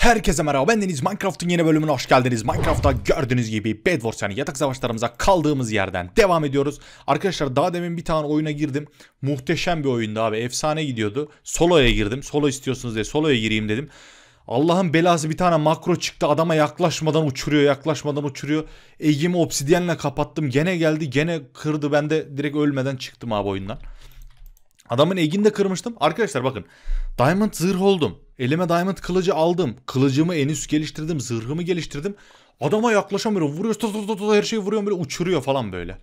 Herkese merhaba ben Deniz Minecraft'ın yeni bölümüne hoş geldiniz. Minecraft'ta gördüğünüz gibi Bed Wars yani yatak savaşlarımıza kaldığımız yerden devam ediyoruz. Arkadaşlar daha demin bir tane oyuna girdim. Muhteşem bir oyundu abi efsane gidiyordu. Solo'ya girdim. Solo istiyorsunuz diye solo'ya gireyim dedim. Allah'ın belası bir tane makro çıktı adama yaklaşmadan uçuruyor yaklaşmadan uçuruyor. Egimi obsidyenle kapattım gene geldi gene kırdı ben de direkt ölmeden çıktım abi oyundan. Adamın egini de kırmıştım. Arkadaşlar bakın. Diamond zırh oldum. Elime diamond kılıcı aldım. Kılıcımı en üst geliştirdim. Zırhımı geliştirdim. Adama yaklaşamıyorum. Vuruyor. Tut tut tut her şeyi vuruyorum böyle uçuruyor falan böyle.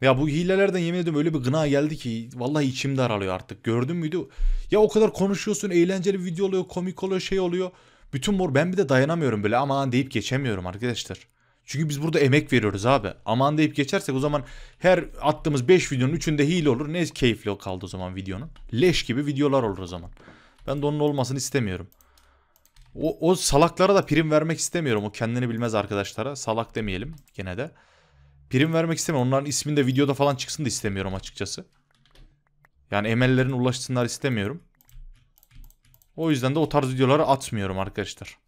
Ya bu hilelerden yemin ediyorum öyle bir gına geldi ki vallahi içim daralıyor artık. Gördün müydü? Ya o kadar konuşuyorsun, eğlenceli video oluyor, komik oluyor, şey oluyor. Bütün mor ben bir de dayanamıyorum böyle aman deyip geçemiyorum arkadaşlar. Çünkü biz burada emek veriyoruz abi. Aman deyip geçersek o zaman her attığımız 5 videonun 3'ünde hile olur. Ne keyifli kaldı o zaman videonun. Leş gibi videolar olur o zaman. Ben de onun olmasını istemiyorum. O, o salaklara da prim vermek istemiyorum. O kendini bilmez arkadaşlara. Salak demeyelim gene de. Prim vermek istemiyorum. Onların ismini de videoda falan çıksın da istemiyorum açıkçası. Yani emellerin ulaşsınlar istemiyorum. O yüzden de o tarz videoları atmıyorum arkadaşlar.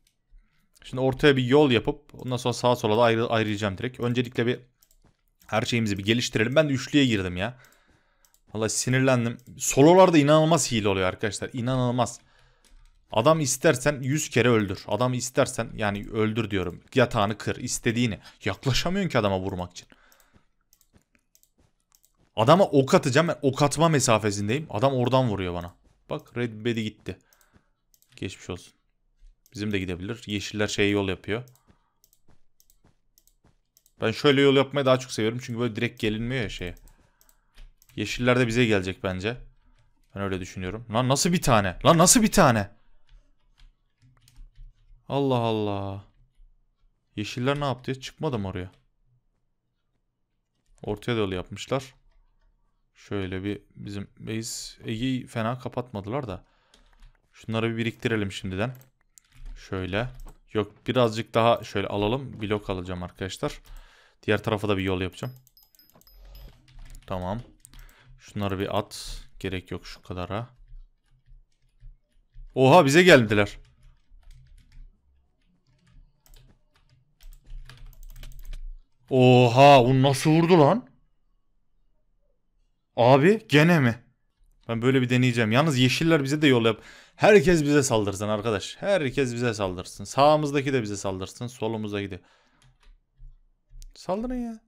Şimdi ortaya bir yol yapıp ondan sonra sağa sola da ayrı, ayrılacağım direkt. Öncelikle bir her şeyimizi bir geliştirelim. Ben de üçlüye girdim ya. Valla sinirlendim. Sololarda inanılmaz hile oluyor arkadaşlar. İnanılmaz. Adam istersen 100 kere öldür. Adam istersen yani öldür diyorum. Yatağını kır. istediğini. Yaklaşamıyorsun ki adama vurmak için. Adama ok atacağım. Ben ok atma mesafesindeyim. Adam oradan vuruyor bana. Bak Red Bed'i gitti. Geçmiş olsun. Bizim de gidebilir. Yeşiller şeye yol yapıyor. Ben şöyle yol yapmayı daha çok seviyorum. Çünkü böyle direkt gelinmiyor ya şeye. Yeşiller de bize gelecek bence. Ben öyle düşünüyorum. Lan nasıl bir tane? Lan nasıl bir tane? Allah Allah. Yeşiller ne yaptı? Çıkmadım oraya. Ortaya yol yapmışlar. Şöyle bir bizim base Ege'yi fena kapatmadılar da. Şunları bir biriktirelim şimdiden. Şöyle. Yok birazcık daha şöyle alalım. Blok alacağım arkadaşlar. Diğer tarafa da bir yol yapacağım. Tamam. Şunları bir at. Gerek yok şu kadara. Oha bize geldiler. Oha o nasıl vurdu lan? Abi gene mi? Ben böyle bir deneyeceğim. Yalnız yeşiller bize de yol yap. Herkes bize saldırsın arkadaş. Herkes bize saldırsın. Sağımızdaki de bize saldırsın. Solumuzdaki de. Saldırın ya.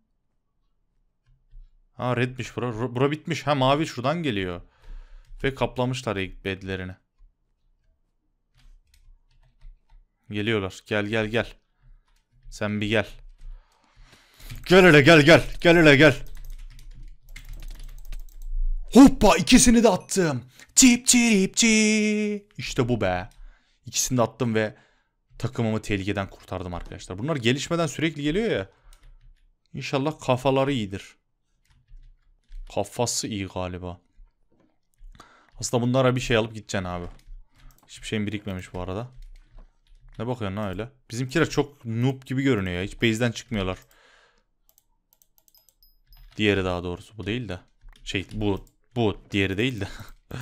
Ha redmiş bura. Bura bitmiş. Ha mavi şuradan geliyor. Ve kaplamışlar ilk bedlerini. Geliyorlar. Gel gel gel. Sen bir gel. Gel hele gel gel. Gel hele gel. Hoppa ikisini de attım. Çip çip çip. İşte bu be. İkisini de attım ve takımımı tehlikeden kurtardım arkadaşlar. Bunlar gelişmeden sürekli geliyor ya. İnşallah kafaları iyidir. Kafası iyi galiba. Aslında bunlara bir şey alıp gideceksin abi. Hiçbir şeyin birikmemiş bu arada. Ne bakıyorsun lan öyle? Bizimkiler çok noob gibi görünüyor ya. Hiç base'den çıkmıyorlar. Diğeri daha doğrusu bu değil de. Şey bu bu diğeri değil de.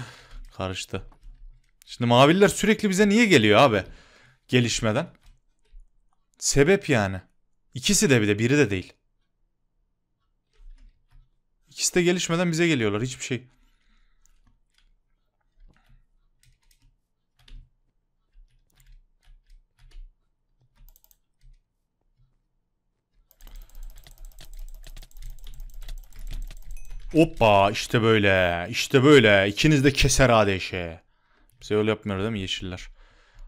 Karıştı. Şimdi maviller sürekli bize niye geliyor abi? Gelişmeden. Sebep yani. İkisi de bir de biri de değil. İkisi de gelişmeden bize geliyorlar hiçbir şey. Hoppa işte böyle. İşte böyle. İkiniz de keser adeşe. Bize öyle yapmıyor değil mi yeşiller?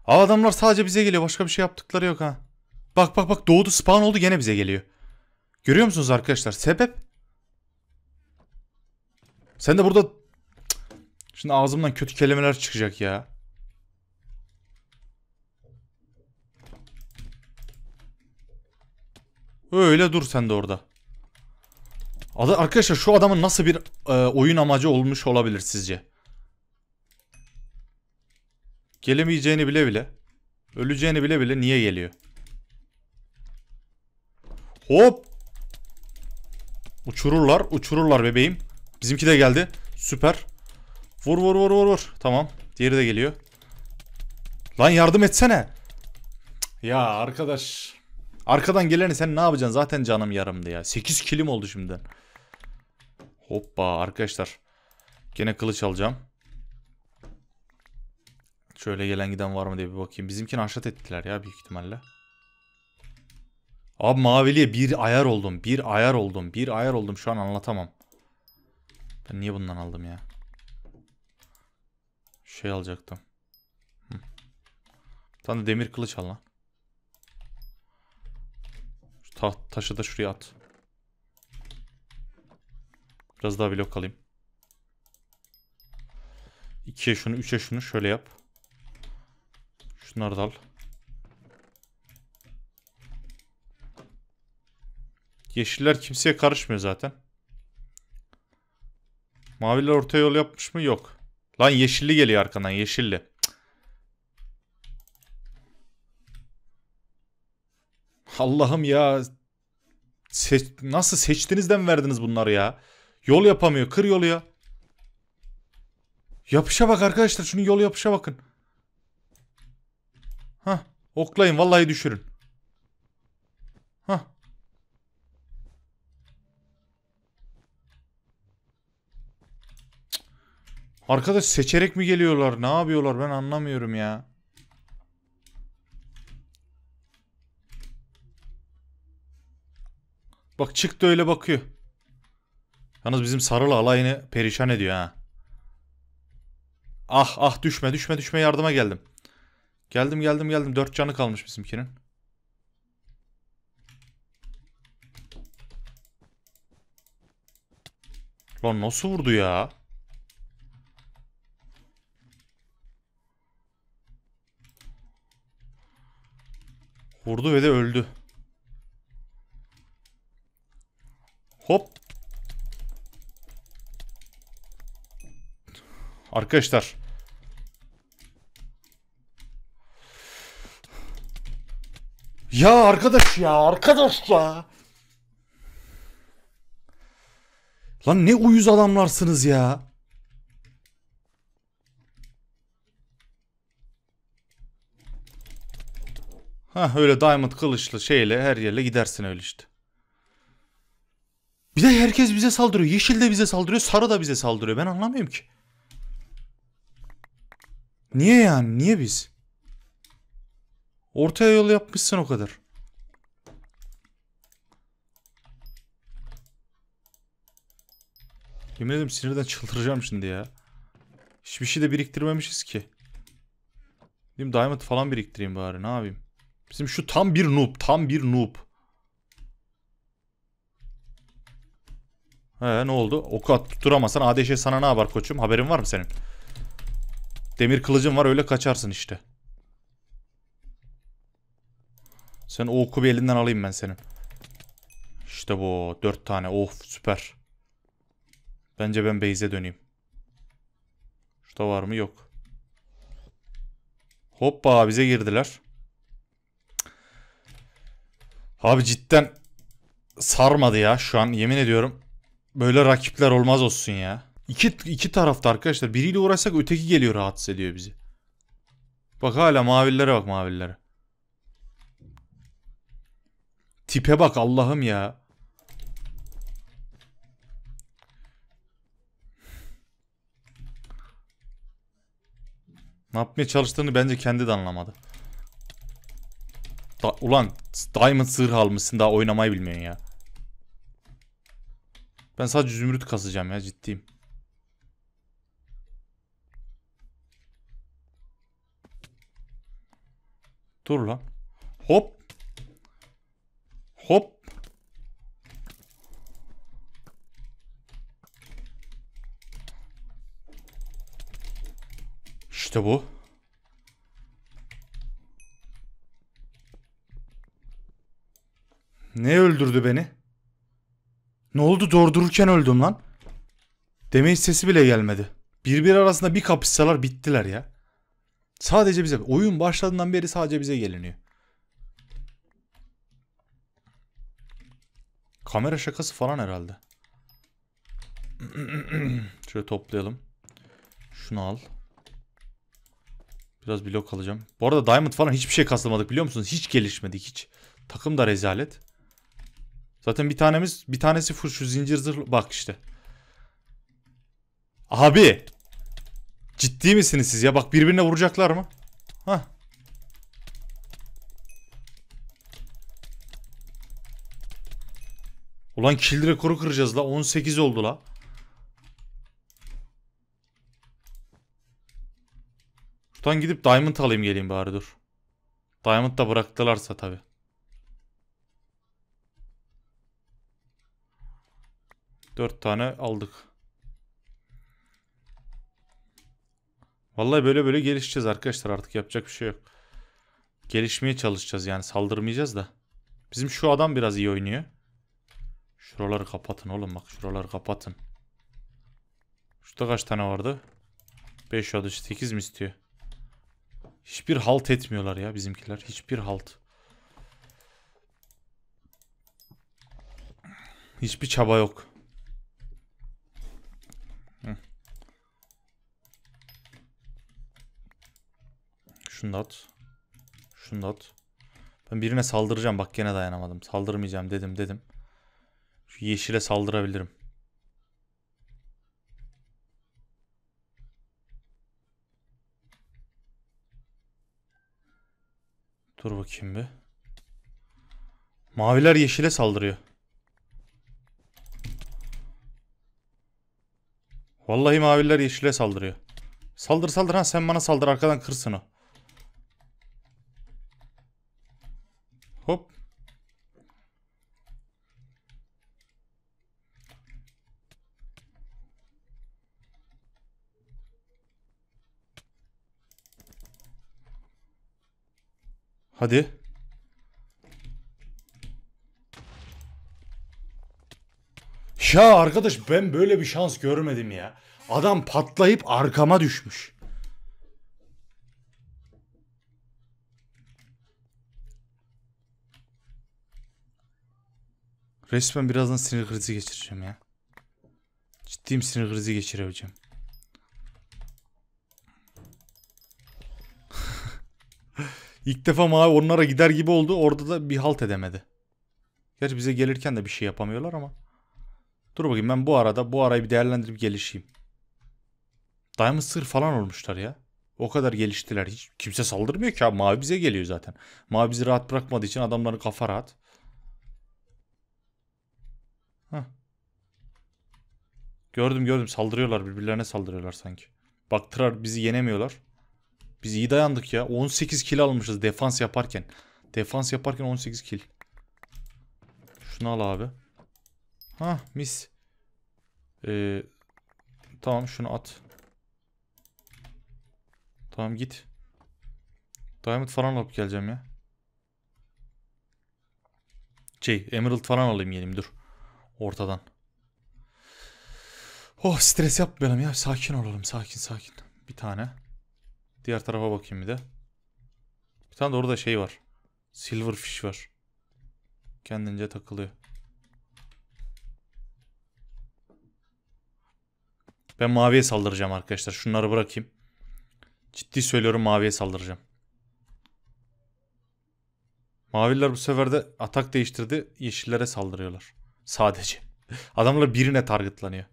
Aa adamlar sadece bize geliyor. Başka bir şey yaptıkları yok ha. Bak bak bak doğdu spawn oldu gene bize geliyor. Görüyor musunuz arkadaşlar? Sebep. Sen de burada... Şimdi ağzımdan kötü kelimeler çıkacak ya. Öyle dur sen de orada. Adam, arkadaşlar şu adamın nasıl bir e, oyun amacı olmuş olabilir sizce? Gelemeyeceğini bile bile. Öleceğini bile bile niye geliyor? Hop. Uçururlar. Uçururlar bebeğim. Bizimki de geldi. Süper. Vur vur vur vur vur. Tamam. Diğeri de geliyor. Lan yardım etsene. Ya arkadaş. Arkadan geleni sen ne yapacaksın? Zaten canım yarımdı ya. 8 kilim oldu şimdiden. Hoppa arkadaşlar. Gene kılıç alacağım. Şöyle gelen giden var mı diye bir bakayım. Bizimkini aşat ettiler ya büyük ihtimalle. Abi maviliye bir ayar oldum. Bir ayar oldum. Bir ayar oldum. Şu an anlatamam. Ben niye bundan aldım ya? Şey alacaktım. Hı. demir kılıç al lan. ta taşı da şuraya at. Biraz daha blok alayım. 2'ye şunu 3'e şunu şöyle yap. Şunları da al. Yeşiller kimseye karışmıyor zaten. Maviler ortaya yol yapmış mı? Yok. Lan yeşilli geliyor arkadan yeşilli. Allah'ım ya. Se nasıl seçtiğinizden verdiniz bunları ya. Yol yapamıyor. Kır yolu ya. Yapışa bak arkadaşlar. Şunun yolu yapışa bakın. Hah. Oklayın. Vallahi düşürün. Hah. Arkadaş seçerek mi geliyorlar? Ne yapıyorlar? Ben anlamıyorum ya. Bak çıktı öyle bakıyor. Yalnız bizim sarılı alayını perişan ediyor ha. Ah ah düşme düşme düşme yardıma geldim. Geldim geldim geldim. Dört canı kalmış bizimkinin. Lan nasıl vurdu ya? Vurdu ve de öldü. Hop Arkadaşlar. Ya arkadaş ya arkadaş ya. Lan ne uyuz adamlarsınız ya. Ha öyle diamond kılıçlı şeyle her yerle gidersin öyle işte. Bir de herkes bize saldırıyor. Yeşil de bize saldırıyor. Sarı da bize saldırıyor. Ben anlamıyorum ki. Niye yani? Niye biz? Ortaya yol yapmışsın o kadar. Yemin ederim sinirden çıldıracağım şimdi ya. Hiçbir şey de biriktirmemişiz ki. Değil Diamond falan biriktireyim bari. Ne yapayım? Bizim şu tam bir noob. Tam bir noob. He ne oldu? Oku at tutturamasan ADŞ sana ne yapar koçum? Haberin var mı senin? Demir kılıcın var öyle kaçarsın işte. Sen o oku bir elinden alayım ben senin. İşte bu. Dört tane. Of süper. Bence ben base'e döneyim. Şurada var mı? Yok. Hoppa bize girdiler. Abi cidden sarmadı ya şu an. Yemin ediyorum. Böyle rakipler olmaz olsun ya. İki, iki tarafta arkadaşlar. Biriyle uğraşsak öteki geliyor rahatsız ediyor bizi. Bak hala mavililere bak mavililere. Tipe bak Allah'ım ya. Ne yapmaya çalıştığını bence kendi de anlamadı. Da ulan Diamond sırh almışsın daha oynamayı bilmiyorsun ya. Ben sadece zümrüt kasacağım ya ciddiyim. Dur lan. Hop. Hop. İşte bu. Ne öldürdü beni? Ne oldu dordururken öldüm lan. Demeyiz sesi bile gelmedi. Birbiri arasında bir kapışsalar bittiler ya. Sadece bize. Oyun başladığından beri sadece bize geliniyor. Kamera şakası falan herhalde. Şöyle toplayalım. Şunu al. Biraz blok alacağım. Bu arada diamond falan hiçbir şey kasılmadık biliyor musunuz? Hiç gelişmedik hiç. Takım da rezalet. Zaten bir tanemiz bir tanesi full şu zincir zırh bak işte. Abi Ciddi misiniz siz ya? Bak birbirine vuracaklar mı? Hah. Ulan kill rekoru kıracağız la. 18 oldu la. Buradan gidip diamond alayım geleyim bari dur. Diamond da bıraktılarsa tabi. Dört tane aldık. Vallahi böyle böyle gelişeceğiz arkadaşlar artık yapacak bir şey yok. Gelişmeye çalışacağız yani saldırmayacağız da. Bizim şu adam biraz iyi oynuyor. Şuraları kapatın oğlum bak şuraları kapatın. Şurada kaç tane vardı? 5 adı 8 mi istiyor? Hiçbir halt etmiyorlar ya bizimkiler. Hiçbir halt. Hiçbir çaba yok. Şunu da at. Şunu da at. Ben birine saldıracağım. Bak gene dayanamadım. Saldırmayacağım dedim dedim. Şu yeşile saldırabilirim. Dur bakayım bir. Maviler yeşile saldırıyor. Vallahi maviler yeşile saldırıyor. Saldır saldır ha sen bana saldır arkadan kırsın o. Hop. Hadi. Ya arkadaş ben böyle bir şans görmedim ya. Adam patlayıp arkama düşmüş. Resmen birazdan sinir krizi geçireceğim ya. Ciddiyim sinir krizi geçireceğim. İlk defa mavi onlara gider gibi oldu. Orada da bir halt edemedi. Gerçi bize gelirken de bir şey yapamıyorlar ama. Dur bakayım ben bu arada bu arayı bir değerlendirip gelişeyim. Diamond Sır falan olmuşlar ya. O kadar geliştiler. Hiç kimse saldırmıyor ki abi. Mavi bize geliyor zaten. Mavi bizi rahat bırakmadığı için adamların kafa rahat. Heh. Gördüm gördüm saldırıyorlar birbirlerine saldırıyorlar sanki. Baktırar bizi yenemiyorlar. Biz iyi dayandık ya. 18 kill almışız defans yaparken. Defans yaparken 18 kill. Şunu al abi. Ha mis. Ee, tamam şunu at. Tamam git. Diamond falan alıp geleceğim ya. Şey Emerald falan alayım yeğenim dur ortadan. Oh stres yapmayalım ya. Sakin olalım. Sakin sakin. Bir tane. Diğer tarafa bakayım bir de. Bir tane de orada şey var. Silverfish var. Kendince takılıyor. Ben maviye saldıracağım arkadaşlar. Şunları bırakayım. Ciddi söylüyorum maviye saldıracağım. Maviler bu sefer de atak değiştirdi. Yeşillere saldırıyorlar. Sadece. Adamlar birine targetlanıyor.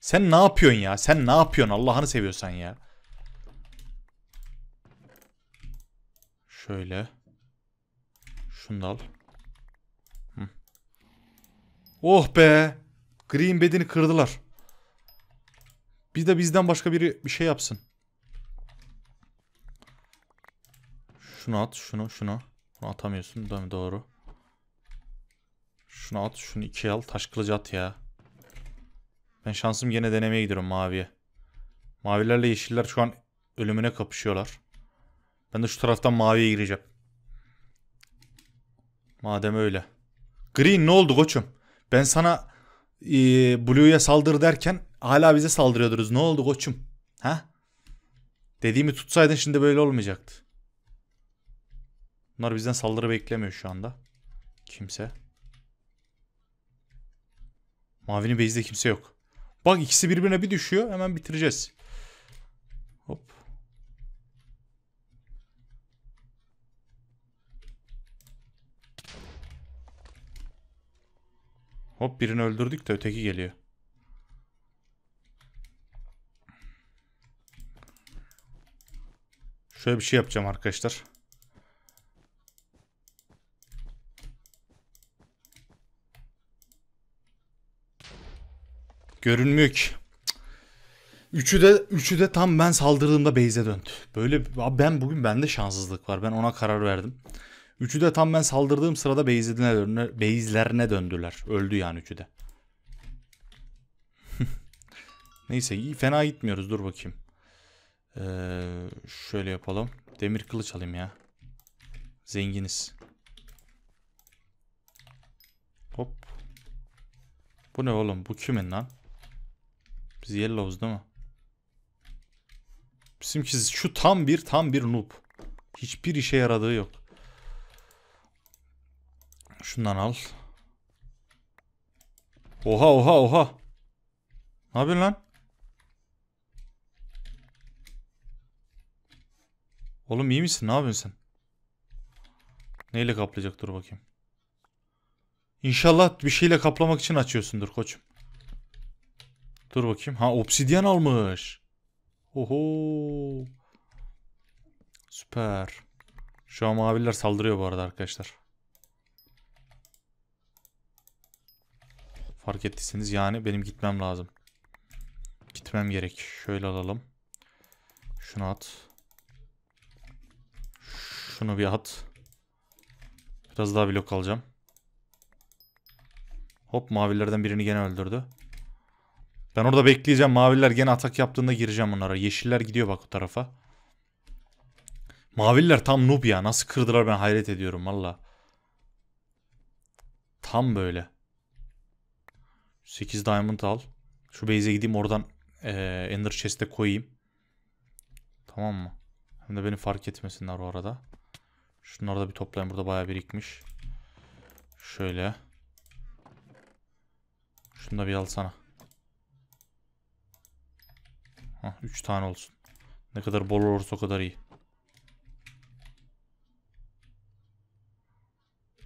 Sen ne yapıyorsun ya? Sen ne yapıyorsun Allah'ını seviyorsan ya? Şöyle. Şunu da al. Hı. Oh be. Green bedini kırdılar. Bir de bizden başka biri bir şey yapsın. Şunu at, şunu, şunu. Bunu atamıyorsun. Değil mi? Doğru. Şunu at. Şunu iki al. Taş kılıcı at ya. Ben şansım gene denemeye gidiyorum maviye. Mavilerle yeşiller şu an ölümüne kapışıyorlar. Ben de şu taraftan maviye gireceğim. Madem öyle. Green ne oldu koçum? Ben sana e, Blue'ya saldır derken hala bize saldırıyordunuz. Ne oldu koçum? Ha? Dediğimi tutsaydın şimdi böyle olmayacaktı. Bunlar bizden saldırı beklemiyor şu anda. Kimse. Mavinin base'de kimse yok. Bak ikisi birbirine bir düşüyor. Hemen bitireceğiz. Hop. Hop birini öldürdük de öteki geliyor. Şöyle bir şey yapacağım arkadaşlar. Görünmüyor ki. Üçü de üçü de tam ben saldırdığımda beyze döndü. Böyle abi ben bugün bende şanssızlık var. Ben ona karar verdim. Üçü de tam ben saldırdığım sırada base'lerine döndüler. Base'lerine döndüler. Öldü yani üçü de. Neyse iyi fena gitmiyoruz. Dur bakayım. Ee, şöyle yapalım. Demir kılıç alayım ya. Zenginiz. Hop. Bu ne oğlum? Bu kimin lan? Biz yellow'uz değil mi? Bizimki şu tam bir tam bir noob. Hiçbir işe yaradığı yok. Şundan al. Oha oha oha. Ne yapıyorsun lan? Oğlum iyi misin? Ne yapıyorsun sen? Neyle kaplayacak dur bakayım. İnşallah bir şeyle kaplamak için açıyorsundur koçum. Dur bakayım. Ha obsidyen almış. Oho. Süper. Şu an maviler saldırıyor bu arada arkadaşlar. Fark ettiyseniz yani benim gitmem lazım. Gitmem gerek. Şöyle alalım. Şunu at. Şunu bir at. Biraz daha blok alacağım. Hop mavilerden birini gene öldürdü. Ben orada bekleyeceğim. Maviler gene atak yaptığında gireceğim onlara. Yeşiller gidiyor bak o tarafa. Maviler tam noob ya. Nasıl kırdılar ben hayret ediyorum valla. Tam böyle. 8 diamond al. Şu base'e gideyim oradan ee, ender chest'e koyayım. Tamam mı? Hem de beni fark etmesinler o arada. Şunları da bir toplayın. Burada bayağı birikmiş. Şöyle. Şunu da bir alsana. Hah, üç tane olsun. Ne kadar bol olursa o kadar iyi.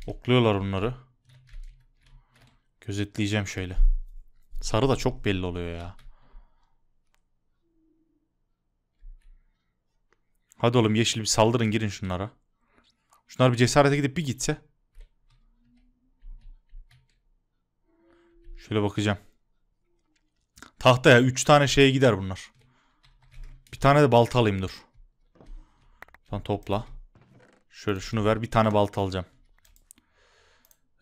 Okluyorlar bunları. Gözetleyeceğim şöyle. Sarı da çok belli oluyor ya. Hadi oğlum yeşil bir saldırın girin şunlara. Şunlar bir cesarete gidip bir gitse. Şöyle bakacağım. Tahtaya 3 tane şeye gider bunlar. Bir tane de balta alayım dur. Sen topla. Şöyle şunu ver. Bir tane balta alacağım.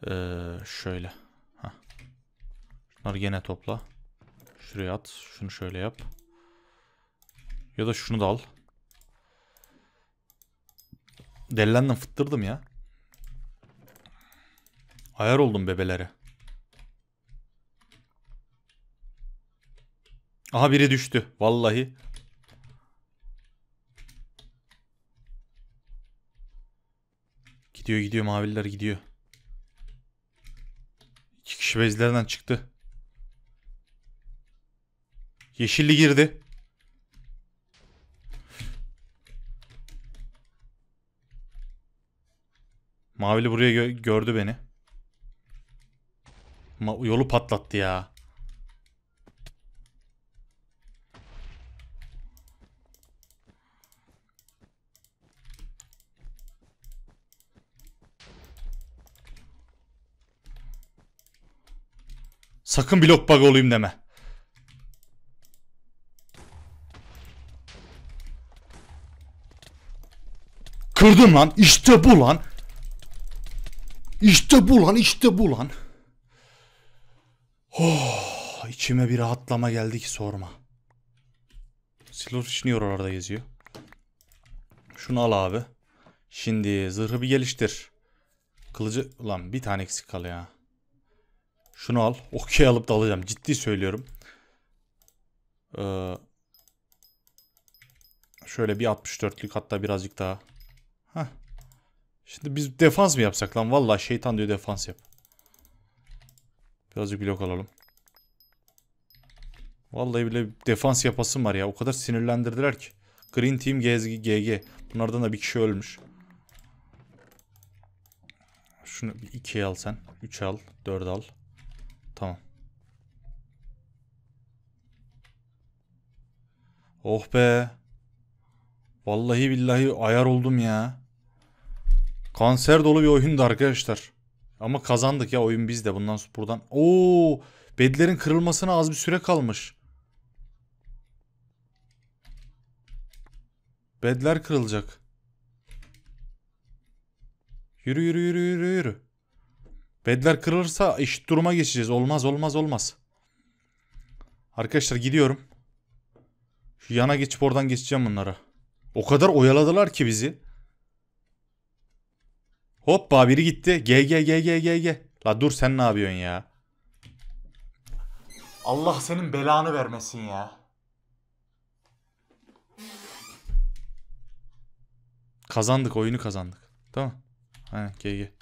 Ee, şöyle. Heh. Şunları gene topla. Şuraya at. Şunu şöyle yap. Ya da şunu da al. Dellendim fıttırdım ya. Ayar oldum bebelere. Aha biri düştü. Vallahi. Gidiyor gidiyor mavililer gidiyor. İki kişi bezlerden çıktı. Yeşilli girdi. Mavili buraya gö gördü beni. Ma yolu patlattı ya. Sakın blok bug olayım deme. Kırdım lan. İşte bu lan. İşte bu lan. İşte bu lan. Oh, içime bir rahatlama geldi ki sorma. Silur işiniyor orada geziyor. Şunu al abi. Şimdi zırhı bir geliştir. Kılıcı... Ulan bir tane eksik kalıyor ya. Şunu al. Okey alıp dalacağım, Ciddi söylüyorum. Ee, şöyle bir 64'lük hatta birazcık daha. Heh. Şimdi biz defans mı yapsak lan? Vallahi şeytan diyor defans yap. Birazcık blok alalım. Vallahi bile defans yapasım var ya. O kadar sinirlendirdiler ki. Green Team Gezgi GG. Bunlardan da bir kişi ölmüş. Şunu 2'ye al sen. 3 al. 4 al. Tamam. Oh be. Vallahi billahi ayar oldum ya. Kanser dolu bir oyundu arkadaşlar. Ama kazandık ya oyun bizde bundan buradan. Oo, bedlerin kırılmasına az bir süre kalmış. Bedler kırılacak. Yürü yürü yürü yürü yürü. Bedler kırılırsa eşit duruma geçeceğiz. Olmaz olmaz olmaz. Arkadaşlar gidiyorum. Şu yana geçip oradan geçeceğim bunlara. O kadar oyaladılar ki bizi. Hoppa biri gitti. G G G G G G. La dur sen ne yapıyorsun ya? Allah senin belanı vermesin ya. Kazandık oyunu kazandık. Tamam. He GG.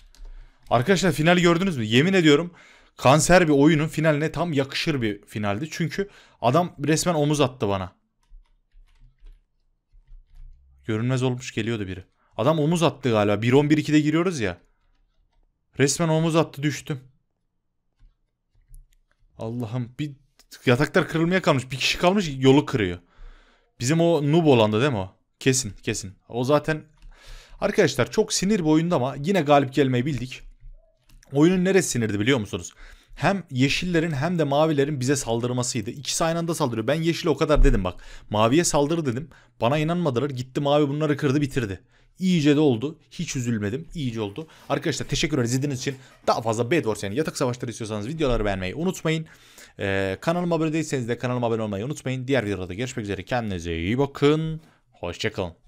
Arkadaşlar final gördünüz mü? Yemin ediyorum kanser bir oyunun finaline tam yakışır bir finaldi. Çünkü adam resmen omuz attı bana. Görünmez olmuş geliyordu biri. Adam omuz attı galiba. 1-11-2'de giriyoruz ya. Resmen omuz attı düştüm. Allah'ım bir yataklar kırılmaya kalmış. Bir kişi kalmış yolu kırıyor. Bizim o noob olanda değil mi o? Kesin kesin. O zaten arkadaşlar çok sinir bir oyunda ama yine galip gelmeyi bildik. Oyunun neresi sinirdi biliyor musunuz? hem yeşillerin hem de mavilerin bize saldırmasıydı. İkisi aynı anda saldırıyor. Ben yeşile o kadar dedim bak. Maviye saldır dedim. Bana inanmadılar. Gitti mavi bunları kırdı bitirdi. İyice de oldu. Hiç üzülmedim. İyice oldu. Arkadaşlar teşekkürler izlediğiniz için. Daha fazla Bedwars yani yatak savaşları istiyorsanız videoları beğenmeyi unutmayın. Ee, kanalıma abone değilseniz de kanalıma abone olmayı unutmayın. Diğer videolarda görüşmek üzere. Kendinize iyi bakın. Hoşçakalın.